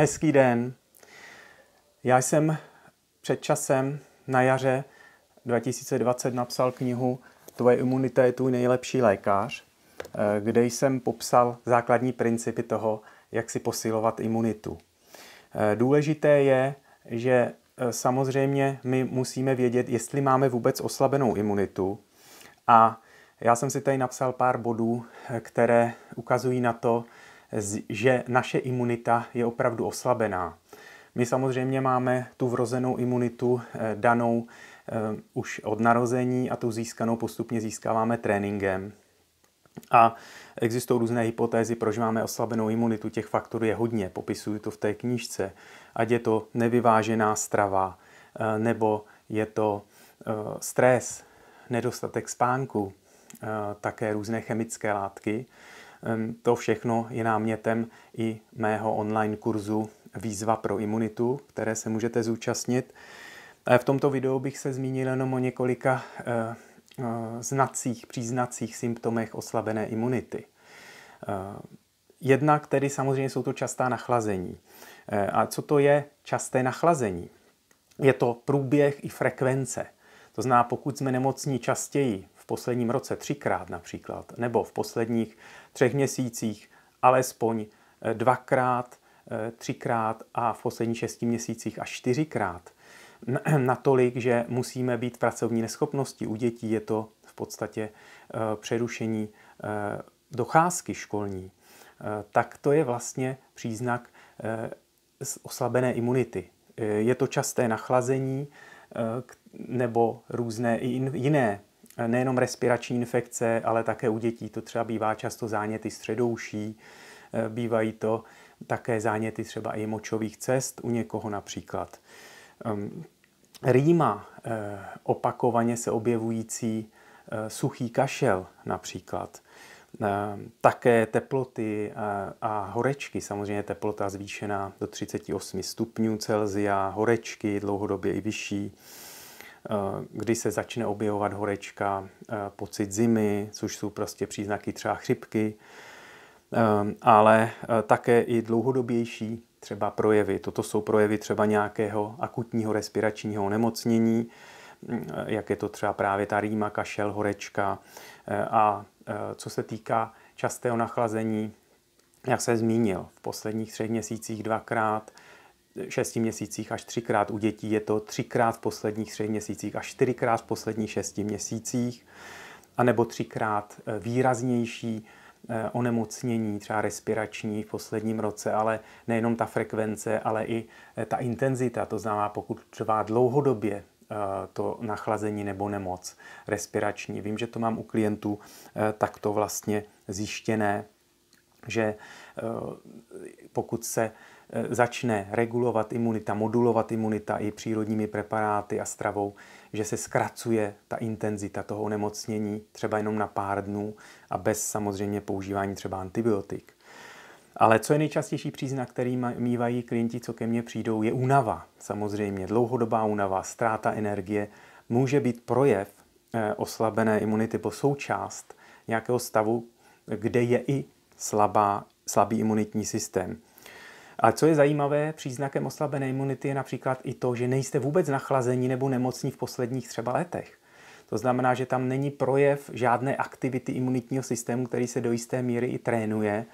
Hezký den. Já jsem před časem na jaře 2020 napsal knihu Tvoje imunita je tvůj nejlepší lékař, eh, kde jsem popsal základní principy toho, jak si posilovat imunitu. Eh, důležité je, že eh, samozřejmě my musíme vědět, jestli máme vůbec oslabenou imunitu. A já jsem si tady napsal pár bodů, které ukazují na to, že naše imunita je opravdu oslabená. My samozřejmě máme tu vrozenou imunitu eh, danou eh, už od narození a tu získanou postupně získáváme tréninkem. A existují různé hypotézy, proč máme oslabenou imunitu. Těch faktorů je hodně, popisuju to v té knížce. Ať je to nevyvážená strava, eh, nebo je to stres, nedostatek spánku, také různé chemické látky. To všechno je námětem i mého online kurzu Výzva pro imunitu, které se můžete zúčastnit. E, v tomto videu bych se zmínil jenom o několika e, e, znacích, příznacích, symptomech oslabené imunity. Jednak tedy samozřejmě jsou to častá nachlazení. A co to je časté nachlazení? Je to průběh i frekvence. To znamená, pokud jsme nemocní častěji posledním roce třikrát například, nebo v posledních třech měsících alespoň eh, dvakrát, eh, třikrát a v posledních šesti měsících až čtyřikrát. Natolik, že musíme být v pracovní neschopnosti. U dětí je to v podstatě eh, přerušení docházky školní. Tak to je vlastně příznak oslabené imunity. Je to časté nachlazení nebo různé jiné Eh, nejenom respirační infekce, ale také u dětí to třeba bývá často záněty středouší, eh, bývají to také záněty třeba i močových cest u někoho například. Ehm, rýma, eh, opakovaně se objevující suchý kašel například, ehm, také teploty a horečky, samozřejmě teplota zvýšená do 38 stupňů Celzia, horečky dlouhodobě i vyšší, Eh, kdy se začne objevovat horečka, eh, pocit zimy, což jsou prostě příznaky třeba chřipky, eh, ale také i dlouhodobější třeba projevy. Toto jsou projevy třeba nějakého akutního respiračního onemocnění, jak je to třeba právě ta rýma, kašel, horečka. A co se týká častého nachlazení, jak se zmínil, v posledních třech měsících dvakrát, šesti měsících až třikrát u dětí, je to třikrát v posledních třech měsících až čtyřikrát v posledních šesti měsících, anebo třikrát eh, výraznější eh, onemocnění, třeba respirační v posledním roce, ale nejenom ta frekvence, ale i eh, ta intenzita, to znamená, pokud trvá dlouhodobě to nachlazení nebo nemoc respirační. Vím, že to mám u klientů takto vlastně zjištěné, že pokud se Eh, začne regulovat imunita, modulovat imunita i přírodními preparáty a stravou, že se zkracuje ta intenzita toho onemocnění třeba jenom na pár dnů a bez samozřejmě používání třeba antibiotik. Ale co je nejčastější příznak, který mývají klienti, co ke mně přijdou, je únava. Samozřejmě dlouhodobá únava, ztráta energie, může být projev eh, oslabené imunity po součást nějakého stavu, kde je i slabá, slabý imunitní systém. A co je zajímavé, příznakem oslabené imunity je například i to, že nejste vůbec nachlazení nebo nemocní v posledních třeba letech. To znamená, že tam není projev žádné aktivity imunitního systému, který se do jisté míry i trénuje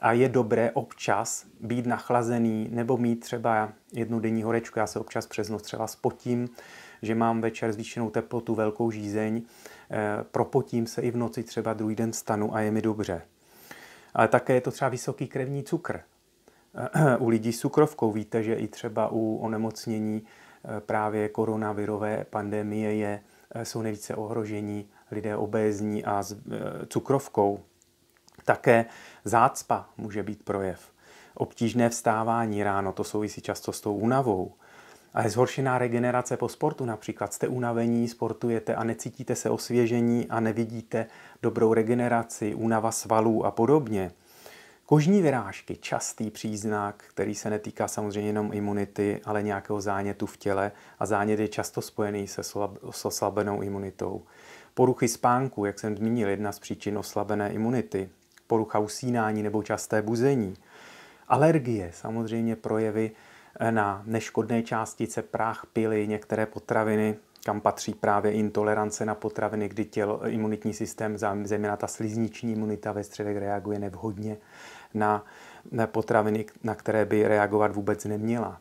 a je dobré občas být nachlazený nebo mít třeba jednu denní horečku. Já se občas přes noc třeba spotím, že mám večer zvýšenou teplotu, velkou žízeň, eh, propotím se i v noci třeba druhý den stanu a je mi dobře. Ale také je to třeba vysoký krevní cukr. u lidí s cukrovkou. Víte, že i třeba u onemocnění eh, právě koronavirové pandemie je, eh, jsou nejvíce ohrožení lidé obézní a s eh, cukrovkou. Také zácpa může být projev. Obtížné vstávání ráno, to souvisí často s tou únavou. je zhoršená regenerace po sportu například. Jste unavení, sportujete a necítíte se osvěžení a nevidíte dobrou regeneraci, únava svalů a podobně. Kožní vyrážky, častý příznak, který se netýká samozřejmě jenom imunity, ale nějakého zánětu v těle a zánět je často spojený se, oslabenou imunitou. Poruchy spánku, jak jsem zmínil, jedna z příčin oslabené imunity. Porucha usínání nebo časté buzení. Alergie, samozřejmě projevy eh, na neškodné částice, prach, pily, některé potraviny, kam patří právě intolerance na potraviny, kdy tělo, imunitní systém, zejména ta slizniční imunita ve středek reaguje nevhodně na, na potraviny, na které by reagovat vůbec neměla.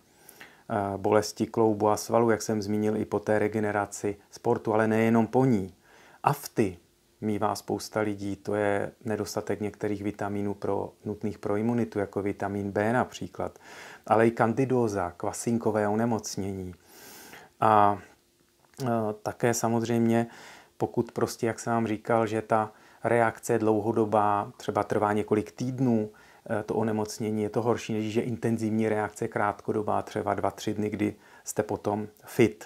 E, bolesti kloubu a svalu, jak jsem zmínil, i po té regeneraci sportu, ale nejenom po ní. Afty mývá spousta lidí, to je nedostatek některých vitamínů pro, nutných pro imunitu, jako vitamin B například, ale i kandidóza, kvasinkové onemocnění. A Eh, také samozřejmě, pokud prostě, jak jsem vám říkal, že ta reakce dlouhodobá třeba trvá několik týdnů, eh, to onemocnění je to horší, než že intenzivní reakce krátkodobá, třeba 2-3 dny, kdy jste potom fit.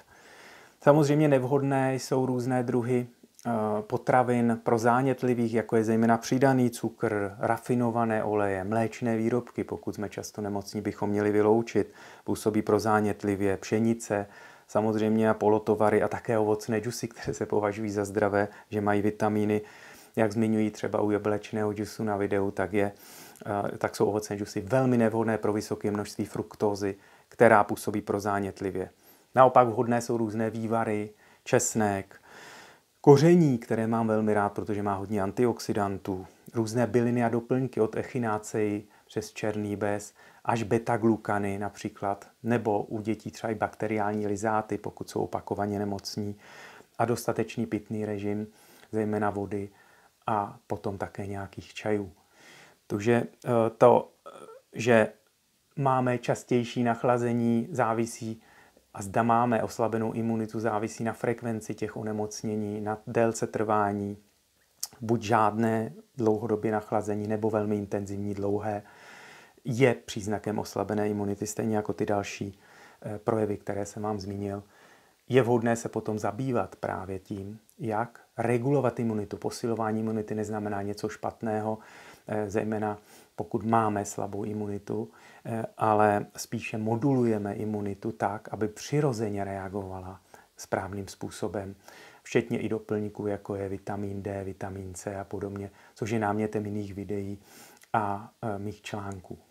Samozřejmě nevhodné jsou různé druhy eh, potravin pro zánětlivých, jako je zejména přidaný cukr, rafinované oleje, mléčné výrobky, pokud jsme často nemocní, bychom měli vyloučit. Působí pro zánětlivě pšenice, samozřejmě a polotovary a také ovocné džusy, které se považují za zdravé, že mají vitamíny. Jak zmiňují třeba u jablečného džusu na videu, tak, je, eh, tak jsou ovocné džusy velmi nevhodné pro vysoké množství fruktózy, která působí prozánětlivě. Naopak vhodné jsou různé vývary, česnek, koření, které mám velmi rád, protože má hodně antioxidantů, různé byliny a doplňky od echinacei přes černý bez, až beta-glukany například, nebo u dětí třeba i bakteriální lizáty, pokud jsou opakovaně nemocní, a dostatečný pitný režim, zejména vody a potom také nějakých čajů. Takže eh, to, eh, že máme častější nachlazení, závisí a zda máme oslabenou imunitu, závisí na frekvenci těch onemocnění, na délce trvání buď žádné dlouhodobě nachlazení nebo velmi intenzivní dlouhé, je příznakem oslabené imunity, stejně jako ty další eh, projevy, které jsem vám zmínil. Je vhodné se potom zabývat právě tím, jak regulovat imunitu. Posilování imunity neznamená něco špatného, eh, zejména pokud máme slabou imunitu, eh, ale spíše modulujeme imunitu tak, aby přirozeně reagovala správným způsobem, včetně i doplňků, jako je vitamin D, vitamin C a podobně, což je námětem jiných videí a e, mých článků.